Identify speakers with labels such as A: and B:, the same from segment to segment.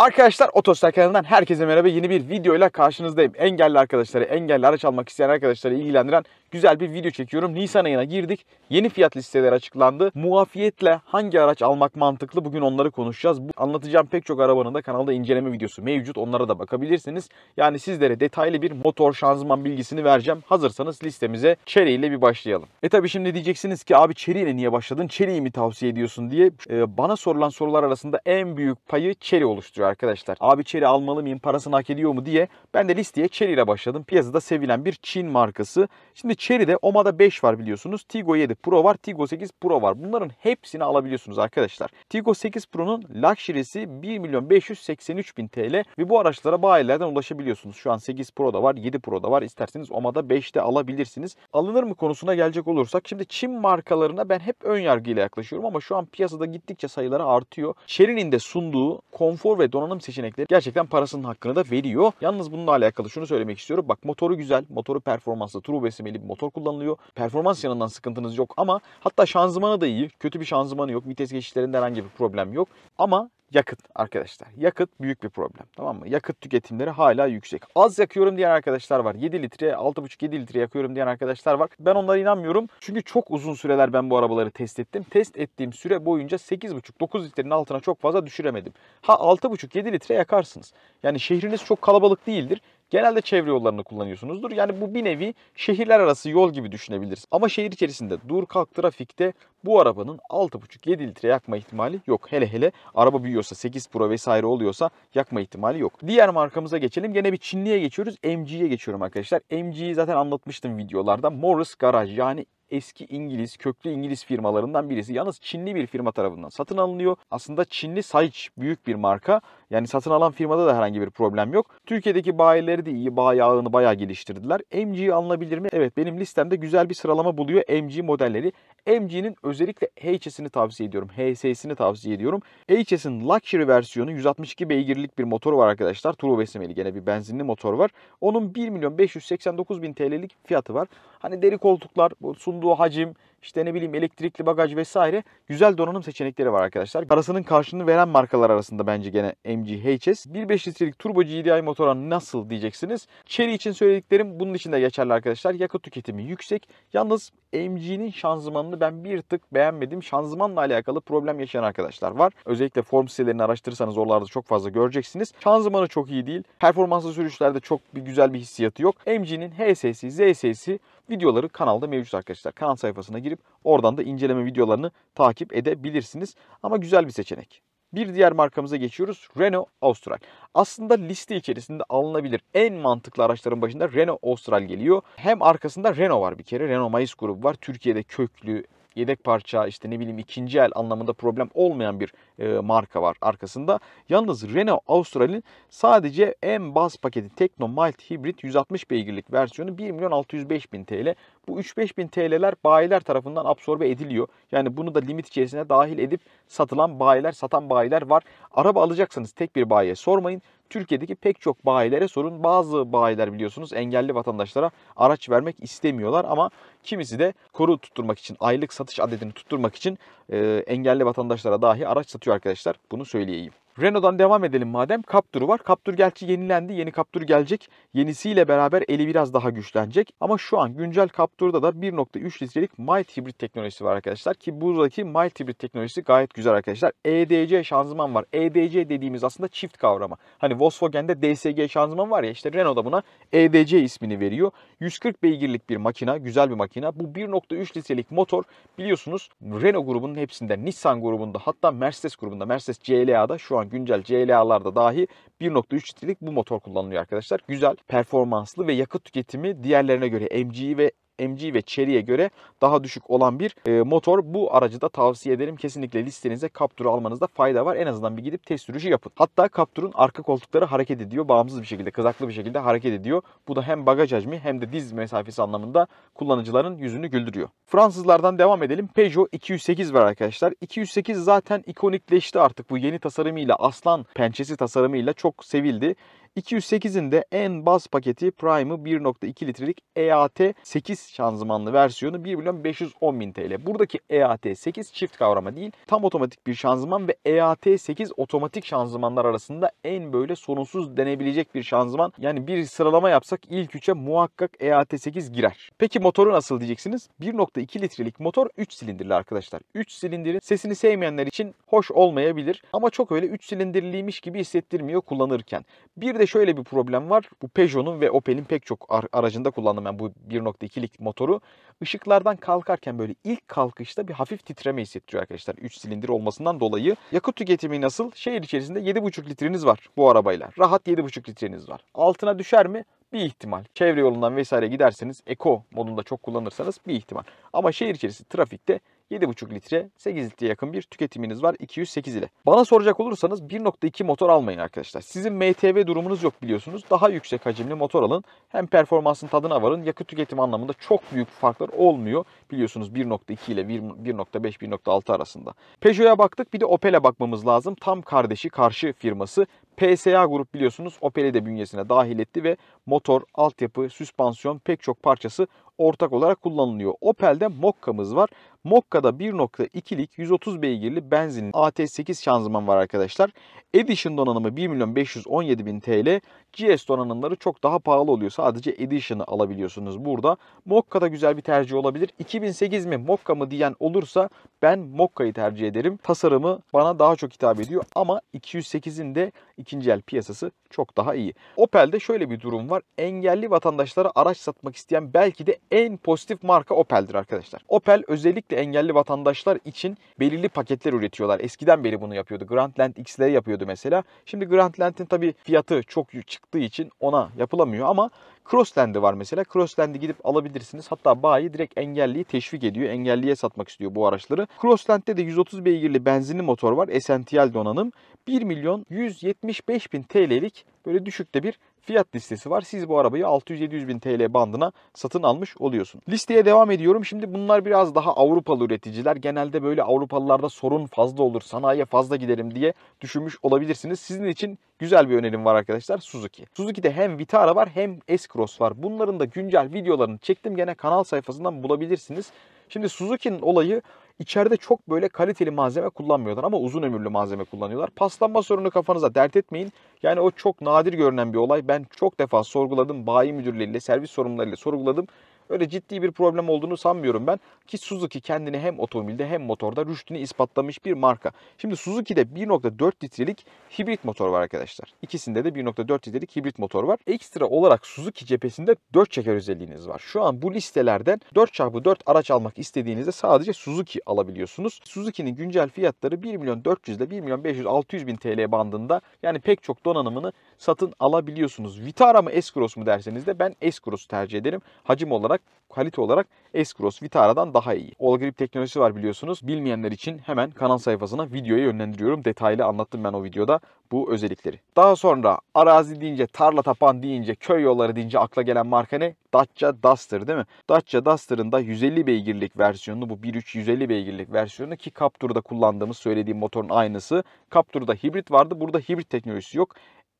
A: Arkadaşlar Otostar kanalından herkese merhaba. Yeni bir videoyla karşınızdayım. Engelli arkadaşları, engelli araç almak isteyen arkadaşları ilgilendiren güzel bir video çekiyorum. Nisan ayına girdik. Yeni fiyat listeleri açıklandı. Muafiyetle hangi araç almak mantıklı bugün onları konuşacağız. Bu, anlatacağım pek çok arabanın da kanalda inceleme videosu mevcut. Onlara da bakabilirsiniz. Yani sizlere detaylı bir motor şanzıman bilgisini vereceğim. Hazırsanız listemize Chery ile bir başlayalım. E tabi şimdi diyeceksiniz ki abi Chery ile niye başladın? Chery'yi mi tavsiye ediyorsun diye. Ee, bana sorulan sorular arasında en büyük payı Chery oluşturuyor arkadaşlar. Abi Chery almalı mıyım parasını hak ediyor mu diye ben de listeye Chery ile başladım. Piyasada sevilen bir Çin markası. Şimdi de Omada 5 var biliyorsunuz. Tigo 7 Pro var. Tigo 8 Pro var. Bunların hepsini alabiliyorsunuz arkadaşlar. Tigo 8 Pro'nun Luxury'si 1 milyon 583 bin TL ve bu araçlara bayilerden ulaşabiliyorsunuz. Şu an 8 Pro da var 7 Pro da var. İsterseniz Omada 5'te alabilirsiniz. Alınır mı konusuna gelecek olursak şimdi Çin markalarına ben hep ön yargıyla yaklaşıyorum ama şu an piyasada gittikçe sayıları artıyor. Chery'nin de sunduğu konfor ve donanım donanım seçenekleri gerçekten parasının hakkını da veriyor. Yalnız bununla alakalı şunu söylemek istiyorum. Bak motoru güzel. Motoru performanslı. Turbo besimeli bir motor kullanılıyor. Performans yanından sıkıntınız yok ama hatta şanzımanı da iyi. Kötü bir şanzımanı yok. Vites geçişlerinde herhangi bir problem yok. Ama yakıt arkadaşlar. Yakıt büyük bir problem tamam mı? Yakıt tüketimleri hala yüksek. Az yakıyorum diyen arkadaşlar var. 7 litre, 6,5-7 litre yakıyorum diyen arkadaşlar var. Ben onlara inanmıyorum. Çünkü çok uzun süreler ben bu arabaları test ettim. Test ettiğim süre boyunca 8,5-9 litrenin altına çok fazla düşüremedim. Ha 6,5-7 litre yakarsınız. Yani şehriniz çok kalabalık değildir. Genelde çevre yollarını kullanıyorsunuzdur. Yani bu bir nevi şehirler arası yol gibi düşünebiliriz. Ama şehir içerisinde dur kalk trafikte bu arabanın 6,5-7 litre yakma ihtimali yok. Hele hele araba büyüyorsa 8 Pro vesaire oluyorsa yakma ihtimali yok. Diğer markamıza geçelim. Gene bir Çinli'ye geçiyoruz. MG'ye geçiyorum arkadaşlar. MG'yi zaten anlatmıştım videolarda. Morris Garaj yani eski İngiliz, köklü İngiliz firmalarından birisi. Yalnız Çinli bir firma tarafından satın alınıyor. Aslında Çinli Saiç büyük bir marka. Yani satın alan firmada da herhangi bir problem yok. Türkiye'deki bayileri de iyi. Bayi ağını bayağı geliştirdiler. MG alınabilir mi? Evet benim listemde güzel bir sıralama buluyor MG modelleri. MG'nin özellikle HS'ini tavsiye ediyorum. HS'sini tavsiye ediyorum. HS'in Luxury versiyonu 162 beygirlik bir motor var arkadaşlar. Turbo beslemeli gene bir benzinli motor var. Onun 1 milyon 589 bin TL'lik fiyatı var. Hani deri koltuklar, sunduğu hacim, işte ne bileyim elektrikli bagaj vesaire güzel donanım seçenekleri var arkadaşlar. Parasının karşılığını veren markalar arasında bence gene MG HS. 1.5 litrelik turbo GDI motora nasıl diyeceksiniz. Chery için söylediklerim bunun için de geçerli arkadaşlar. Yakıt tüketimi yüksek. Yalnız MG'nin şanzımanını ben bir tık beğenmedim. Şanzımanla alakalı problem yaşayan arkadaşlar var. Özellikle form sitelerini araştırırsanız oralarda çok fazla göreceksiniz. Şanzımanı çok iyi değil. Performanslı sürüşlerde çok bir güzel bir hissiyatı yok. MG'nin HS'si, ZS'si videoları kanalda mevcut arkadaşlar. Kanal sayfasına girip oradan da inceleme videolarını takip edebilirsiniz. Ama güzel bir seçenek. Bir diğer markamıza geçiyoruz. Renault Austral. Aslında liste içerisinde alınabilir en mantıklı araçların başında Renault Austral geliyor. Hem arkasında Renault var bir kere. Renault Mayıs grubu var. Türkiye'de köklü, yedek parça işte ne bileyim ikinci el anlamında problem olmayan bir e, marka var arkasında. Yalnız Renault Austral'in sadece en bas paketi Tekno Mild Hybrid 160 beygirlik versiyonu 1 milyon 605 bin TL. Bu 3-5 bin TL'ler bayiler tarafından absorbe ediliyor. Yani bunu da limit içerisine dahil edip satılan bayiler, satan bayiler var. Araba alacaksanız tek bir bayiye sormayın. Türkiye'deki pek çok bayilere sorun. Bazı bayiler biliyorsunuz engelli vatandaşlara araç vermek istemiyorlar ama kimisi de koru tutturmak için, aylık satış adedini tutturmak için e, engelli vatandaşlara dahi araç satıyor arkadaşlar. Bunu söyleyeyim. Renault'dan devam edelim madem. Captur var. Captur gerçi yenilendi. Yeni Captur gelecek. Yenisiyle beraber eli biraz daha güçlenecek. Ama şu an güncel Captur'da da 1.3 litrelik mild hibrit teknolojisi var arkadaşlar. Ki buradaki mild hibrit teknolojisi gayet güzel arkadaşlar. EDC şanzıman var. EDC dediğimiz aslında çift kavramı. Hani Volkswagen'de DSG şanzıman var ya işte Renault buna EDC ismini veriyor. 140 beygirlik bir makina. Güzel bir makina. Bu 1.3 litrelik motor biliyorsunuz Renault grubunun hepsinde, Nissan grubunda hatta Mercedes grubunda, Mercedes CLA'da şu an an güncel CLA'larda dahi 1.3 litrelik bu motor kullanılıyor arkadaşlar. Güzel, performanslı ve yakıt tüketimi diğerlerine göre MG ve MG ve Chery'e göre daha düşük olan bir e, motor. Bu aracı da tavsiye ederim. Kesinlikle listenize Captur'u almanızda fayda var. En azından bir gidip test sürüşü yapın. Hatta Captur'un arka koltukları hareket ediyor. Bağımsız bir şekilde, kızaklı bir şekilde hareket ediyor. Bu da hem bagaj hacmi hem de diz mesafesi anlamında kullanıcıların yüzünü güldürüyor. Fransızlardan devam edelim. Peugeot 208 var arkadaşlar. 208 zaten ikonikleşti artık bu yeni tasarımıyla. Aslan pençesi tasarımıyla çok sevildi. 208'in de en bas paketi Prime'ı 1.2 litrelik EAT 8 şanzımanlı versiyonu 1 milyon 510 bin TL. Buradaki EAT 8 çift kavrama değil tam otomatik bir şanzıman ve EAT 8 otomatik şanzımanlar arasında en böyle sorunsuz denebilecek bir şanzıman. Yani bir sıralama yapsak ilk üçe muhakkak EAT 8 girer. Peki motoru nasıl diyeceksiniz? 1.2 litrelik motor 3 silindirli arkadaşlar. 3 silindirin sesini sevmeyenler için hoş olmayabilir ama çok öyle 3 silindirliymiş gibi hissettirmiyor kullanırken. Bir de şöyle bir problem var. Bu Peugeot'un ve Opel'in pek çok aracında kullandım ben yani bu 1.2'lik motoru. Işıklardan kalkarken böyle ilk kalkışta bir hafif titreme hissettiriyor arkadaşlar. 3 silindir olmasından dolayı. Yakıt tüketimi nasıl? Şehir içerisinde 7.5 litreniz var bu arabayla. Rahat 7.5 litreniz var. Altına düşer mi? bir ihtimal. Çevre yolundan vesaire giderseniz eko modunda çok kullanırsanız bir ihtimal. Ama şehir içerisinde trafikte 7,5 litre 8 litre yakın bir tüketiminiz var 208 ile. Bana soracak olursanız 1.2 motor almayın arkadaşlar. Sizin MTV durumunuz yok biliyorsunuz. Daha yüksek hacimli motor alın. Hem performansın tadına varın. Yakıt tüketim anlamında çok büyük farklar olmuyor. Biliyorsunuz 1.2 ile 1.5 1.6 arasında. Peugeot'a baktık bir de Opel'e bakmamız lazım. Tam kardeşi karşı firması. PSA grup biliyorsunuz Opel'i de bünyesine dahil etti ve motor, altyapı, süspansiyon pek çok parçası ortak olarak kullanılıyor. Opel'de Mokka'mız var. Mokka'da 1.2'lik 130 beygirli benzinli AT8 şanzıman var arkadaşlar. Edition donanımı 1 milyon 517 bin TL. GS donanımları çok daha pahalı oluyor. Sadece Edition'ı alabiliyorsunuz burada. Mokka'da güzel bir tercih olabilir. 2008 mi Mokka mı diyen olursa ben Mokka'yı tercih ederim. Tasarımı bana daha çok hitap ediyor ama 208'in de ikinci el piyasası çok daha iyi. Opel'de şöyle bir durum var. Engelli vatandaşlara araç satmak isteyen belki de en pozitif marka Opel'dir arkadaşlar. Opel özellikle özellikle engelli vatandaşlar için belirli paketler üretiyorlar. Eskiden beri bunu yapıyordu. Grandland XL yapıyordu mesela. Şimdi Grandland'in tabii fiyatı çok çıktığı için ona yapılamıyor ama Crossland'i var mesela. Crossland'i gidip alabilirsiniz. Hatta bayi direkt engelliyi teşvik ediyor. Engelliye satmak istiyor bu araçları. Crossland'de de 130 beygirli benzinli motor var. Essential donanım. 1 milyon 175 bin TL'lik böyle düşükte bir fiyat listesi var. Siz bu arabayı 600-700 bin TL bandına satın almış oluyorsun. Listeye devam ediyorum. Şimdi bunlar biraz daha Avrupalı üreticiler. Genelde böyle Avrupalılarda sorun fazla olur. Sanayiye fazla gidelim diye düşünmüş olabilirsiniz. Sizin için güzel bir önerim var arkadaşlar Suzuki. Suzuki'de hem Vitara var hem S-Cross var. Bunların da güncel videolarını çektim. Gene kanal sayfasından bulabilirsiniz. Şimdi Suzuki'nin olayı İçeride çok böyle kaliteli malzeme kullanmıyorlar ama uzun ömürlü malzeme kullanıyorlar. Paslanma sorunu kafanıza dert etmeyin. Yani o çok nadir görünen bir olay. Ben çok defa sorguladım. Bayi müdürleriyle, servis sorumlularıyla sorguladım. Öyle ciddi bir problem olduğunu sanmıyorum ben. Ki Suzuki kendini hem otomobilde hem motorda rüştünü ispatlamış bir marka. Şimdi Suzuki'de 1.4 litrelik hibrit motor var arkadaşlar. İkisinde de 1.4 litrelik hibrit motor var. Ekstra olarak Suzuki cephesinde 4 çeker özelliğiniz var. Şu an bu listelerden 4x4 araç almak istediğinizde sadece Suzuki alabiliyorsunuz. Suzuki'nin güncel fiyatları 1 milyon 400 ile 1 milyon 500 600 bin TL bandında yani pek çok donanımını satın alabiliyorsunuz. Vitara mı Escross mu derseniz de ben Escross'u tercih ederim. Hacim olarak olarak kalite olarak S-Cross Vitara'dan daha iyi. All Grip teknolojisi var biliyorsunuz. Bilmeyenler için hemen kanal sayfasına videoya yönlendiriyorum. Detaylı anlattım ben o videoda bu özellikleri. Daha sonra arazi deyince, tarla tapan deyince, köy yolları deyince akla gelen marka ne? Dacia Duster değil mi? Dacia Duster'ın da 150 beygirlik versiyonunu bu 1.3 150 beygirlik versiyonu ki Captur'da kullandığımız söylediğim motorun aynısı. Captur'da hibrit vardı. Burada hibrit teknolojisi yok.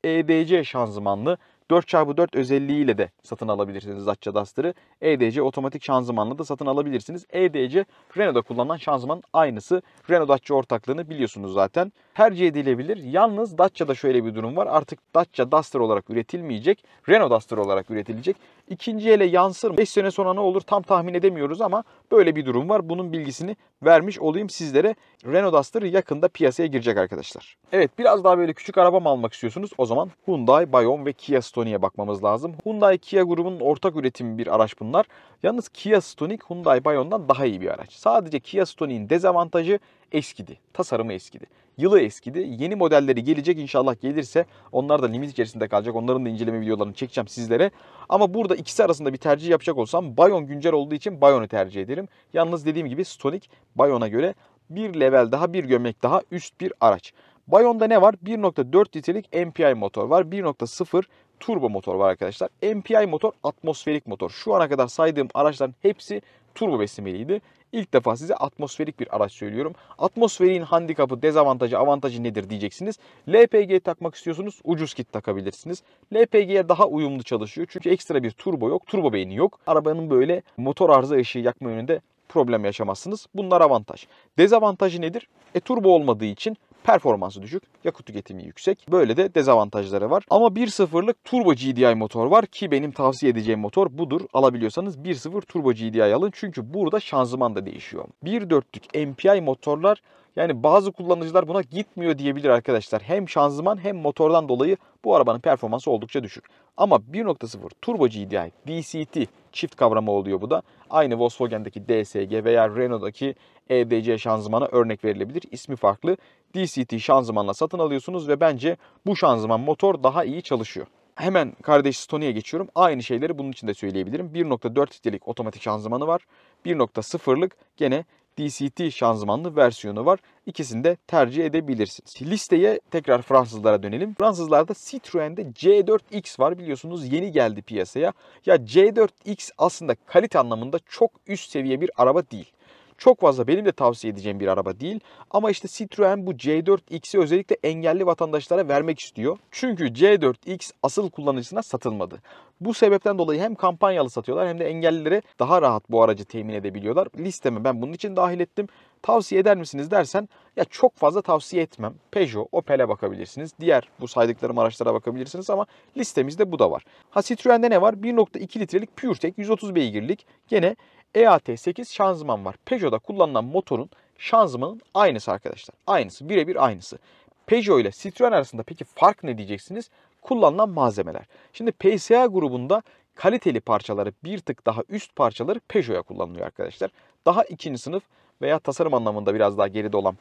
A: EDC şanzımanlı 4x4 özelliğiyle de satın alabilirsiniz Dacia Duster'ı. EDC otomatik şanzımanla da satın alabilirsiniz. EDC Renault'da kullanılan şanzımanın aynısı. Renault Dacia ortaklığını biliyorsunuz zaten. Tercih edilebilir. Yalnız Dacia'da şöyle bir durum var. Artık Dacia Duster olarak üretilmeyecek. Renault Duster olarak üretilecek. İkinci ele yansır mı? 5 sene sonra ne olur tam tahmin edemiyoruz ama böyle bir durum var. Bunun bilgisini vermiş olayım sizlere. Renault Duster yakında piyasaya girecek arkadaşlar. Evet biraz daha böyle küçük araba mı almak istiyorsunuz? O zaman Hyundai, Bayon ve Kia Story Stonia'ya bakmamız lazım. Hyundai Kia grubunun ortak üretim bir araç bunlar. Yalnız Kia Stonic Hyundai Bayon'dan daha iyi bir araç. Sadece Kia Stonic'in dezavantajı eskidi. Tasarımı eskidi. Yılı eskidi. Yeni modelleri gelecek inşallah gelirse. Onlar da limit içerisinde kalacak. Onların da inceleme videolarını çekeceğim sizlere. Ama burada ikisi arasında bir tercih yapacak olsam Bayon güncel olduğu için Bayon'u tercih ederim. Yalnız dediğim gibi Stonic Bayon'a göre bir level daha bir gömlek daha üst bir araç. Bayon'da ne var? 1.4 litrelik MPI motor var. 1.0 turbo motor var arkadaşlar. MPI motor atmosferik motor. Şu ana kadar saydığım araçların hepsi turbo besimeliydi. İlk defa size atmosferik bir araç söylüyorum. Atmosferin handikapı, dezavantajı, avantajı nedir diyeceksiniz. LPG takmak istiyorsunuz ucuz kit takabilirsiniz. LPG'ye daha uyumlu çalışıyor. Çünkü ekstra bir turbo yok, turbo beyni yok. Arabanın böyle motor arıza ışığı yakma yönünde problem yaşamazsınız. Bunlar avantaj. Dezavantajı nedir? E turbo olmadığı için performansı düşük, yakıt tüketimi yüksek. Böyle de dezavantajları var. Ama 1.0'lık turbo GDI motor var ki benim tavsiye edeceğim motor budur. Alabiliyorsanız 1.0 turbo GDI alın çünkü burada şanzıman da değişiyor. 1.4'lük MPI motorlar yani bazı kullanıcılar buna gitmiyor diyebilir arkadaşlar. Hem şanzıman hem motordan dolayı bu arabanın performansı oldukça düşük. Ama 1.0 Turbo GDI DCT çift kavramı oluyor bu da. Aynı Volkswagen'deki DSG veya Renault'daki EDC şanzımana örnek verilebilir. İsmi farklı. DCT şanzımanla satın alıyorsunuz ve bence bu şanzıman motor daha iyi çalışıyor. Hemen kardeş Stony'e geçiyorum. Aynı şeyleri bunun için de söyleyebilirim. 1.4 litrelik otomatik şanzımanı var. 1.0'lık gene DCT şanzımanlı versiyonu var. İkisini de tercih edebilirsiniz. Listeye tekrar Fransızlara dönelim. Fransızlarda Citroen'de C4X var biliyorsunuz yeni geldi piyasaya. Ya C4X aslında kalite anlamında çok üst seviye bir araba değil. Çok fazla benim de tavsiye edeceğim bir araba değil. Ama işte Citroen bu C4X'i özellikle engelli vatandaşlara vermek istiyor. Çünkü C4X asıl kullanıcısına satılmadı. Bu sebepten dolayı hem kampanyalı satıyorlar hem de engellilere daha rahat bu aracı temin edebiliyorlar. Listeme ben bunun için dahil ettim. Tavsiye eder misiniz dersen ya çok fazla tavsiye etmem. Peugeot, Opel'e bakabilirsiniz. Diğer bu saydıklarım araçlara bakabilirsiniz ama listemizde bu da var. Ha Citroen'de ne var? 1.2 litrelik PureTech 130 beygirlik gene EAT8 şanzıman var. Peugeot'da kullanılan motorun şanzımanın aynısı arkadaşlar. Aynısı, birebir aynısı. Peugeot ile Citroen arasında peki fark ne diyeceksiniz? Kullanılan malzemeler. Şimdi PSA grubunda kaliteli parçaları bir tık daha üst parçaları Peugeot'a kullanılıyor arkadaşlar. Daha ikinci sınıf veya tasarım anlamında biraz daha geride olan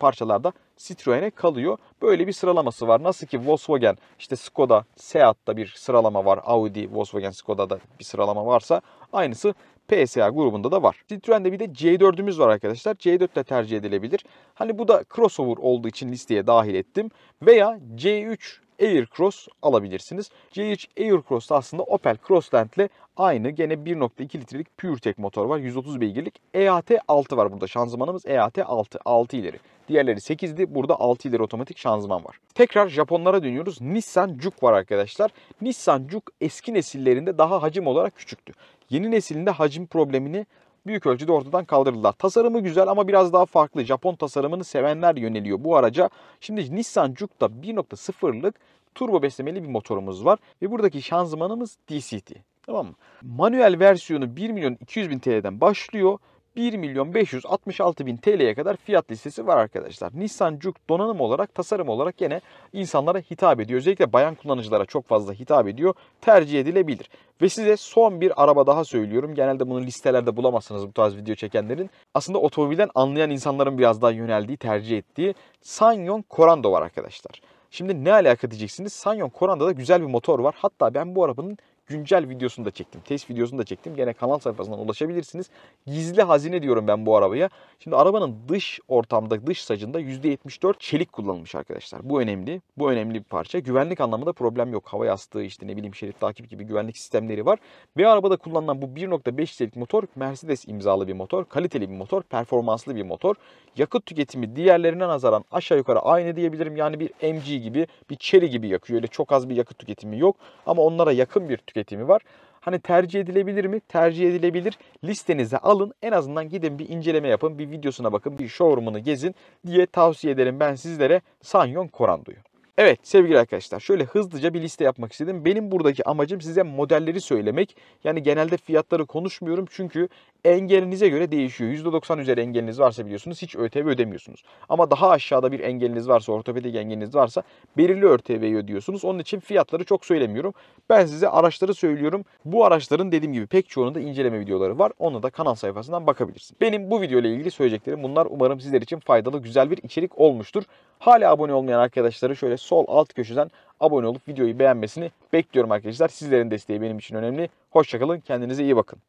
A: da Citroen'e kalıyor. Böyle bir sıralaması var. Nasıl ki Volkswagen, işte Skoda, Seat'ta bir sıralama var. Audi, Volkswagen, Skoda'da bir sıralama varsa aynısı PSA grubunda da var. Citroen'de bir de C4'ümüz var arkadaşlar. C4 de tercih edilebilir. Hani bu da crossover olduğu için listeye dahil ettim. Veya C3 Air Cross alabilirsiniz. CH Air Cross aslında Opel Crossland ile aynı. Gene 1.2 litrelik PureTech motor var. 130 beygirlik. EAT 6 var burada. Şanzımanımız EAT 6. 6 ileri. Diğerleri 8'di. Burada 6 ileri otomatik şanzıman var. Tekrar Japonlara dönüyoruz. Nissan Juke var arkadaşlar. Nissan Juke eski nesillerinde daha hacim olarak küçüktü. Yeni nesilinde hacim problemini büyük ölçüde ortadan kaldırdılar. Tasarımı güzel ama biraz daha farklı. Japon tasarımını sevenler yöneliyor bu araca. Şimdi Nissan Juke'da 1.0'lık turbo beslemeli bir motorumuz var ve buradaki şanzımanımız DCT. Tamam mı? Manuel versiyonu 1.200.000 TL'den başlıyor 1 milyon 566 bin TL'ye kadar fiyat listesi var arkadaşlar. Nissan Juke donanım olarak tasarım olarak gene insanlara hitap ediyor. Özellikle bayan kullanıcılara çok fazla hitap ediyor. Tercih edilebilir. Ve size son bir araba daha söylüyorum. Genelde bunu listelerde bulamazsınız bu tarz video çekenlerin. Aslında otomobilden anlayan insanların biraz daha yöneldiği, tercih ettiği Sanyon Corando var arkadaşlar. Şimdi ne alaka diyeceksiniz? Sanyon Corando'da güzel bir motor var. Hatta ben bu arabanın güncel videosunu da çektim. Test videosunu da çektim. Gene kanal sayfasından ulaşabilirsiniz. Gizli hazine diyorum ben bu arabaya. Şimdi arabanın dış ortamda, dış sacında %74 çelik kullanılmış arkadaşlar. Bu önemli. Bu önemli bir parça. Güvenlik anlamında problem yok. Hava yastığı işte ne bileyim şerit takip gibi güvenlik sistemleri var. Ve arabada kullanılan bu 1.5 çelik motor Mercedes imzalı bir motor. Kaliteli bir motor. Performanslı bir motor. Yakıt tüketimi diğerlerine nazaran aşağı yukarı aynı diyebilirim. Yani bir MG gibi, bir Chery gibi yakıyor. Öyle çok az bir yakıt tüketimi yok. Ama onlara yakın bir tüketim tüketimi var. Hani tercih edilebilir mi? Tercih edilebilir. Listenize alın. En azından gidin bir inceleme yapın. Bir videosuna bakın. Bir showroom'unu gezin diye tavsiye ederim ben sizlere Sanyon Korandu'yu. Evet sevgili arkadaşlar şöyle hızlıca bir liste yapmak istedim. Benim buradaki amacım size modelleri söylemek. Yani genelde fiyatları konuşmuyorum çünkü engelinize göre değişiyor. %90 üzeri engeliniz varsa biliyorsunuz hiç ÖTV ödemiyorsunuz. Ama daha aşağıda bir engeliniz varsa ortopedik engeliniz varsa belirli ÖTV'yi ödüyorsunuz. Onun için fiyatları çok söylemiyorum. Ben size araçları söylüyorum. Bu araçların dediğim gibi pek çoğunun da inceleme videoları var. Onu da kanal sayfasından bakabilirsin. Benim bu video ile ilgili söyleyeceklerim bunlar. Umarım sizler için faydalı güzel bir içerik olmuştur. Hala abone olmayan arkadaşları şöyle sol alt köşeden abone olup videoyu beğenmesini bekliyorum arkadaşlar. Sizlerin desteği benim için önemli. Hoşçakalın. Kendinize iyi bakın.